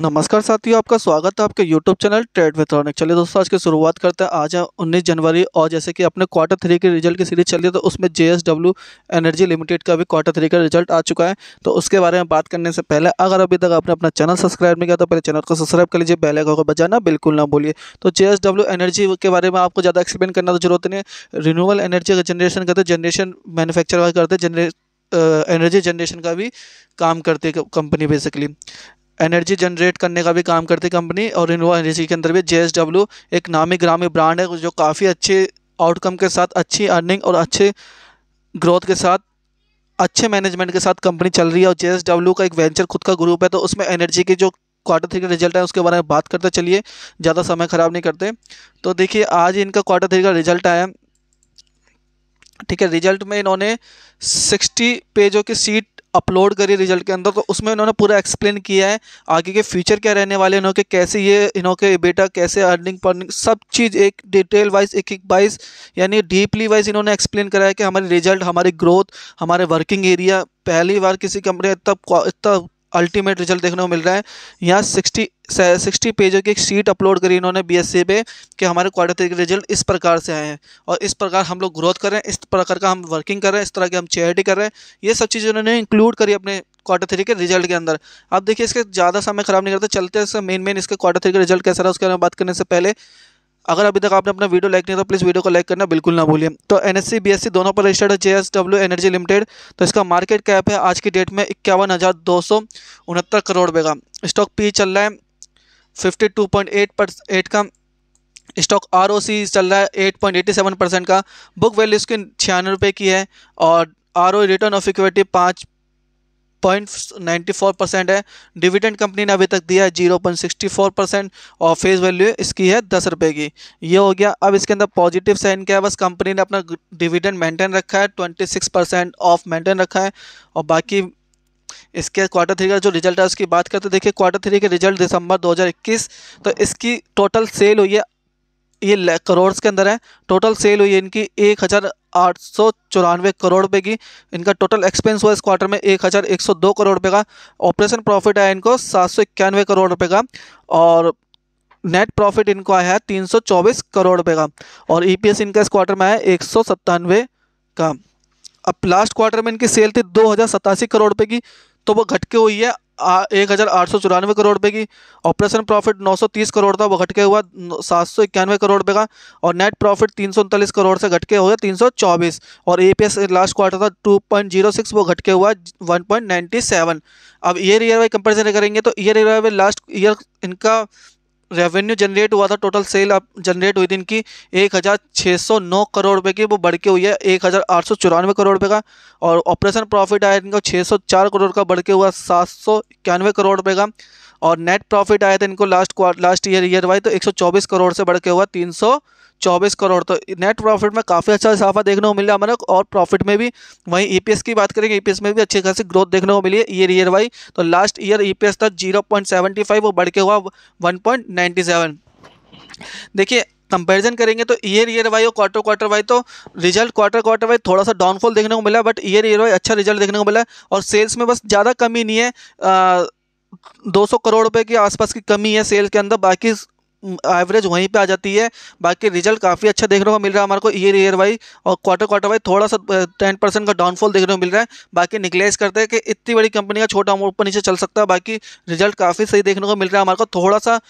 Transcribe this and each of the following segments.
नमस्कार साथियों आपका स्वागत है आपके यूट्यूब चैनल ट्रेड विथ चलिए दोस्तों आज की शुरुआत करते हैं आज है 19 जनवरी और जैसे कि अपने क्वार्टर थ्री के रिजल्ट की सीरीज चल रही है तो उसमें जेएसडब्ल्यू एनर्जी लिमिटेड का भी क्वार्टर थ्री का रिजल्ट आ चुका है तो उसके बारे में बात करने से पहले अगर अभी तक आपने अपना चैनल सब्सक्राइब नहीं किया तो पहले चैनल को सब्सक्राइब कर लीजिए पहले को बजाना बिल्कुल ना बोलिए तो जे एनर्जी के बारे में आपको ज़्यादा एक्सप्लेन करना तो जरूरत नहीं है रिन्यूअबल एनर्जी का जनरेशन करते जनरेशन मैनुफैक्चर करते जनरे एनर्जी जनरेशन का भी काम करती है कंपनी बेसिकली एनर्जी जनरेट करने का भी काम करती है कंपनी और इनोवा एनर्जी के अंदर भी जे एक नामी ग्रामी ब्रांड है जो काफ़ी अच्छे आउटकम के साथ अच्छी अर्निंग और अच्छे ग्रोथ के साथ अच्छे मैनेजमेंट के साथ कंपनी चल रही है और जे का एक वेंचर खुद का ग्रुप है तो उसमें एनर्जी के जो क्वार्टर थ्री का रिजल्ट है उसके बारे में बात करते चलिए ज़्यादा समय ख़राब नहीं करते तो देखिए आज इनका क्वार्टर थ्री का रिजल्ट आया ठीक है रिजल्ट में इन्होंने सिक्सटी पेजों की सीट अपलोड करी रिजल्ट के अंदर तो उसमें इन्होंने पूरा एक्सप्लेन किया है आगे के फ्यूचर क्या रहने वाले इन्हों के कैसे ये इन्हों के बेटा कैसे अर्निंग पर्निंग सब चीज़ एक डिटेल वाइज एक एक वाइज यानी डीपली वाइज इन्होंने एक्सप्लेन कराया कि हमारे रिजल्ट हमारी ग्रोथ हमारे वर्किंग एरिया पहली बार किसी कंपनी इतना इतना अल्टीमेट रिजल्ट देखने को मिल रहा है यहाँ सिक्सटी सिक्सटी पेजों की एक शीट अपलोड करी इन्होंने बीएससी पे कि हमारे क्वार्टर थ्री के रिजल्ट इस प्रकार से आए हैं और इस प्रकार हम लोग ग्रोथ कर रहे हैं इस प्रकार का हम वर्किंग कर रहे हैं इस तरह की हम चैरिटी कर रहे हैं ये सब चीज़ें उन्होंने इंक्लूड करी अपने क्वार्टर थ्री के रिजल्ट के अंदर अब देखिए इसके ज़्यादा समय खराब नहीं करते चलते मेन मेन इसके क्वार्टर थ्री का रिजल्ट कैसा रहा उसके बारे में बात करने से पहले अगर अभी तक आपने अपना वीडियो लाइक नहीं तो प्लीज़ वीडियो को लाइक करना बिल्कुल ना भूलिए तो एन एस दोनों पर रजिस्टर्ड है जे एनर्जी लिमिटेड तो इसका मार्केट कैप है आज की डेट में इक्यावन करोड़ रुपये का स्टॉक पी चल रहा है फिफ्टी टू पॉइंट एट पर एट का स्टॉक आर चल रहा है eight point eighty seven percent का बुक वैल्यू इसकी छियानवे रुपये की है और आर रिटर्न ऑफ इक्विटी पाँच पॉइंट नाइन्टी फोर परसेंट है डिविडेंड कंपनी ने अभी तक दिया है zero point sixty four percent और फेस वैल्यू इसकी है दस रुपये की ये हो गया अब इसके अंदर पॉजिटिव साइन क्या है बस कंपनी ने अपना डिविडेंड मेंटेन रखा है twenty six percent of maintain रखा है और बाकी इसके क्वार्टर थ्री का जो रिजल्ट है उसकी बात करते देखिए क्वार्टर थ्री के रिजल्ट दिसंबर इक्कीस तो इसकी टोटल सेल हुई है ये करोड़ के अंदर है टोटल सेल हुई है इनकी एक हज़ार आठ सौ चौरानवे करोड़ रुपये की इनका टोटल एक्सपेंस हुआ इस क्वार्टर में एक हज़ार एक सौ दो करोड़ रुपये का ऑपरेशन प्रॉफिट आया इनको सात सौ इक्यानवे करोड़ रुपये का और नेट प्रॉफिट इनको आया है तीन सौ चौबीस करोड़ रुपये का और ईपीएस e इनका इस क्वार्टर में आया एक सौ सत्तानवे का अब लास्ट क्वार्टर में इनकी सेल थी दो हज़ार सतासी करोड़ रुपये की तो वो घटके हुई है एक हज़ार आठ सौ चौरानवे करोड़ रुपये की ऑपरेशन प्रॉफिट नौ सौ तीस करोड़ था वो घट के हुआ सात सौ इक्यानवे करोड़ रुपये का और नेट प्रॉफिट तीन सौ उनतालीस करोड़ से घट के हुआ तीन सौ चौबीस और E P S last quarter था टू पॉइंट जीरो सिक्स वो घटके हुआ वन पॉइंट नाइन्टी सेवन अब ईयर ईयर वाई कंपेरिजन करेंगे तो year year Y last year इनका रेवेन्यू जनरेट हुआ था टोटल सेल अब जनरेट हुई थी इनकी एक हज़ार छः सौ नौ करोड़ रुपये की वो बढ़ के हुई है एक हज़ार आठ सौ चौरानवे करोड़ रुपये का और ऑपरेशन प्रॉफिट आया इनका छः सौ चार करोड़ का बढ़ के हुआ सात सौ इक्यानवे करोड़ रुपये का और नेट प्रॉफिट आया था इनको last last year year wise तो 124 करोड़ से बढ़ के हुआ 324 करोड़ तो नेट प्रॉफिट में काफ़ी अच्छा इजाफा देखने को मिला हमारे और प्रॉफिट में भी वहीं ई e की बात करेंगे ई e में भी अच्छी खासी ग्रोथ देखने को मिली है ईयर ईयर वाइज तो लास्ट ईयर ईपीएस था जीरो वो बढ़ के हुआ वन देखिए कंपैरिजन करेंगे तो ईयर ईयर वाई और क्वार्टर क्वार्टर वाई तो रिजल्ट क्वार्टर क्वार्टर वाई थोड़ा सा डाउनफॉल देखने को मिला बट ईयर ईयर वाई अच्छा रिजल्ट देखने को मिला और सेल्स में बस ज़्यादा कमी नहीं है आ, 200 करोड़ रुपए के आसपास की कमी है सेल के अंदर बाकी एवरेज वहीं पे आ जाती है बाकी रिजल्ट काफ़ी अच्छा देखने को मिल रहा है हमारे को ईयर ईयर वाइज और क्वार्टर क्वार्टर वाइज थोड़ा सा टेन परसेंट का डाउनफॉल देखने को मिल रहा है बाकी निकलेस करते हैं कि इतनी बड़ी कंपनी का छोटा ऊपर नीचे चल सकता है बाकी रिजल्ट काफ़ी सही देखने को मिल रहा है हमारे को थोड़ा सा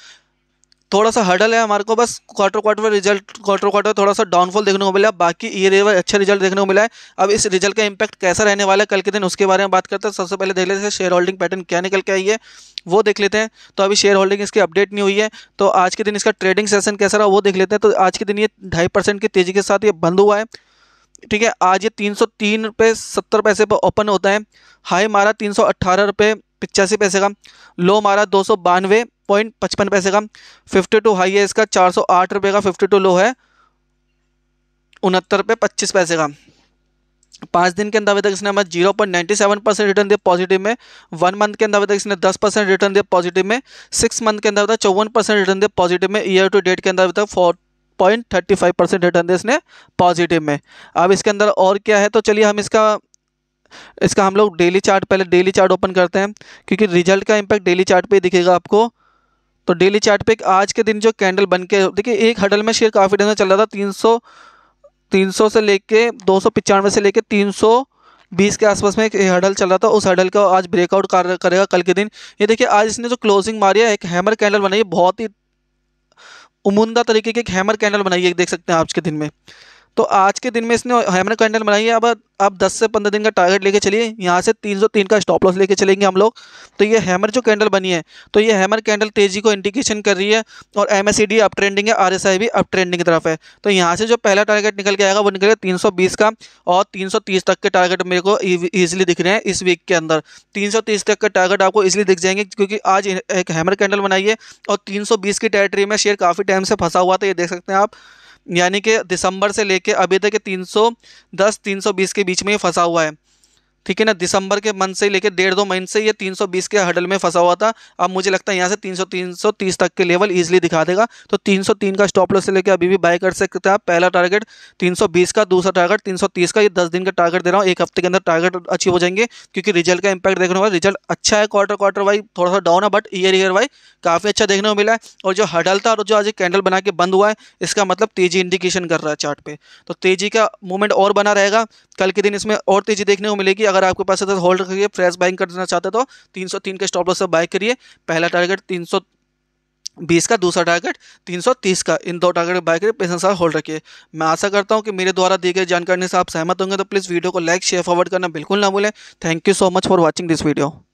थोड़ा सा हर्डल है हमारे को बस क्वार्टर क्वार्टर में रिजल्ट क्वार्टर क्वार्टर थोड़ा सा डाउनफॉल देखने को मिला बाकी ये अच्छा रिजल्ट देखने को मिला है अब इस रिजल्ट का इम्पैक्ट कैसा रहने वाला है कल के दिन उसके बारे में बात करते हैं सबसे पहले देख लेते हैं शेयर होल्डिंग पैटर्न क्या निकल के आई है वो देख लेते हैं तो अभी शेयर होल्डिंग इसकी अपडेट नहीं हुई है तो आज के दिन इसका ट्रेडिंग सेशन कैसा रहा वो देख लेते हैं तो आज के दिन ये ढाई की तेज़ी के साथ ये बंद हुआ है ठीक है आज ये तीन सौ तीन रुपये सत्तर पैसे पर ओपन होता है हाई मारा तीन सौ अट्ठारह रुपये पिचासी पैसे का लो मारा दो सौ बानवे पॉइंट पचपन पैसे का फिफ्टी टू हाई है इसका चार सौ आठ रुपये का फिफ्टी टू लो है उनहत्तर रुपये पच्चीस पैसे का पाँच दिन के अंदर अभी तक इसने हमें zero point ninety seven percent return दिया पॉजिटिव में वन मंथ के अंदर अभी तक इसने दस परसेंट रिटर्न दिया पॉजिटिव में सिक्स मंथ के अंदर अभी तक चौवन परसेंट रिटर्न दिया पॉजिटिव में ईयर टू डेट के अंदर अभी तक four point thirty five percent return दिया इसने पॉजिटिव में अब इसके अंदर और क्या है तो चलिए हम इसका इसका हम लोग डेली चार्ट पहले डेली चार्ट ओपन करते हैं क्योंकि रिजल्ट का इम्पैक्ट डेली चार्ट पे दिखेगा आपको तो डेली चार्ट पे आज के दिन जो कैंडल बन के देखिए एक हडल में शेयर काफ़ी दिन से चल रहा था तीन सौ तीन सौ से लेके दो सौ पचानवे से लेके तीन सौ बीस के आसपास में एक हडल चल रहा था उस हडल का आज ब्रेकआउट करेगा कल के दिन ये देखिए आज इसने जो क्लोजिंग मारी है एक हैमर कैंडल बनाई है बहुत ही उमुंदा तरीके की एक हैमर कैंडल बनाई है देख सकते हैं आज के दिन में तो आज के दिन में इसने हमने कैंडल बनाई है अब आप 10 से 15 दिन का टारगेट लेके चलिए यहाँ से तीन सौ तीन का स्टॉप लॉस लेके चलेंगे हम लोग तो ये हैमर जो कैंडल बनी है तो ये हैमर कैंडल तेज़ी को इंडिकेशन कर रही है और एम एस अप ट्रेंडिंग है आर भी अप ट्रेंडिंग की तरफ है तो यहाँ से जो पहला टारगेट निकल के आएगा वो निकलेगा तीन का और तीन तक के टारगेट मेरे को ईजिली दिख रहे हैं इस वीक के अंदर तीन तक के टारगेट आपको ईजिली दिख जाएंगे क्योंकि आज एक हैमर कैंडल बनाई है और तीन की टेरेटरी में शेयर काफ़ी टाइम से फंसा हुआ था ये देख सकते हैं आप यानी कि दिसंबर से लेके अभी तक 310 320 के बीच में ही फंसा हुआ है ठीक है ना दिसंबर के मंथ से लेकर डेढ़ दो महीने से ये 320 के हडल में फंसा हुआ था अब मुझे लगता है यहाँ से 300 330 तक के लेवल ईजिली दिखा देगा तो 303 का स्टॉप लॉस से लेकर अभी भी बाय कर सकते हैं पहला टारगेट 320 का दूसरा टारगेट 330 का ये 10 दिन का टारगेट दे रहा हूँ एक हफ्ते के अंदर टारगेट अचीव हो जाएंगे क्योंकि रिजल्ट का इंपैक्ट देखने वाला रिजल्ट अच्छा है क्वार्टर क्वार्टर वाई थोड़ा सा डाउन है बट ईयर ईयर वाई काफ़ी अच्छा देखने को मिला है और जो हडल था और जो आज कैंडल बना के बंद हुआ है इसका मतलब तेजी इंडिकेशन कर रहा है चार्ट पे तो तेजी का मूवमेंट और बना रहेगा कल के दिन इसमें और तेजी देखने को मिलेगी अगर अगर आपके पास है तो होल्ड करिए फ्रेश बाइंग करना चाहते तो तीन सौ तीन के स्टॉप लॉस से बाय करिए पहला टारगेट तीन सौ बीस का दूसरा टारगेट तीन सौ तीस का इन दो टारगेट बाय करिए पेशेंस साथ होल्ड रखिए मैं आशा करता हूँ कि मेरे द्वारा दी गई जानकारी से आप सहमत होंगे तो प्लीज़ वीडियो को लाइक शेयर फॉरवर्ड करना बिल्कुल ना भूलें thank you so much for watching this video